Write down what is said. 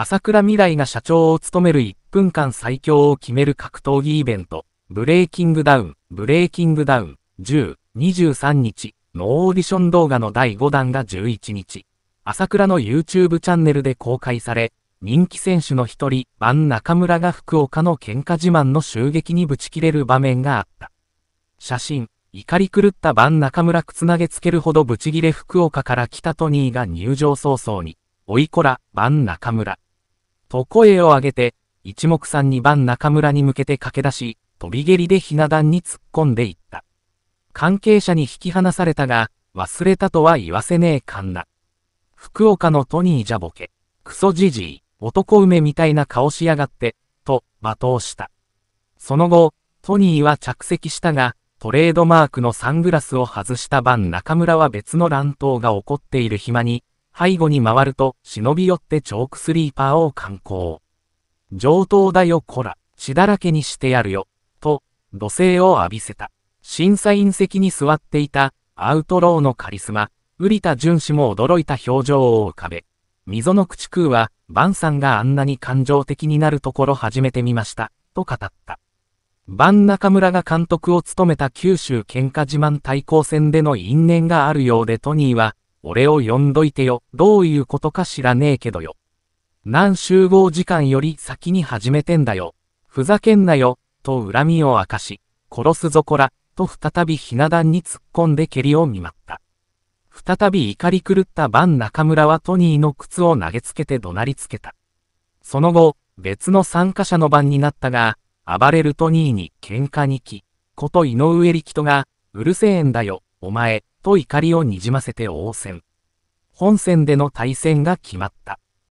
朝倉未来が社長を務める1分間最強を決める格闘技イベント、ブレイキングダウン、ブレイキングダウン、10、23日のオーディション動画の第5弾が11日、朝倉の YouTube チャンネルで公開され、人気選手の一人、バ中村が福岡の喧嘩自慢の襲撃にぶち切れる場面があった。写真、怒り狂ったバ中村くつなげつけるほどぶち切れ福岡から来たトニーが入場早々に、おいこら、バ中村。と声を上げて、一目散に番中村に向けて駆け出し、飛び蹴りでひな壇に突っ込んでいった。関係者に引き離されたが、忘れたとは言わせねえかんな。福岡のトニーじゃボケ、クソじじい、男梅みたいな顔しやがって、と罵倒した。その後、トニーは着席したが、トレードマークのサングラスを外した晩中村は別の乱闘が起こっている暇に、背後に回ると忍び寄ってチョークスリーパーを観光。上等だよこら、血だらけにしてやるよ、と、土星を浴びせた。審査員席に座っていた、アウトローのカリスマ、瓜田淳氏も驚いた表情を浮かべ、溝の口空は、バンさんがあんなに感情的になるところ始めてみました、と語った。バン中村が監督を務めた九州喧嘩自慢対抗戦での因縁があるようでトニーは、俺を呼んどいてよ、どういうことか知らねえけどよ。何集合時間より先に始めてんだよ。ふざけんなよ、と恨みを明かし、殺すぞこら、と再びひな壇に突っ込んで蹴りを見舞った。再び怒り狂った晩中村はトニーの靴を投げつけて怒鳴りつけた。その後、別の参加者の番になったが、暴れるトニーに喧嘩に来、こと井上力人が、うるせえんだよ、お前、と怒りをにじませて応戦。本戦での対戦が決まった。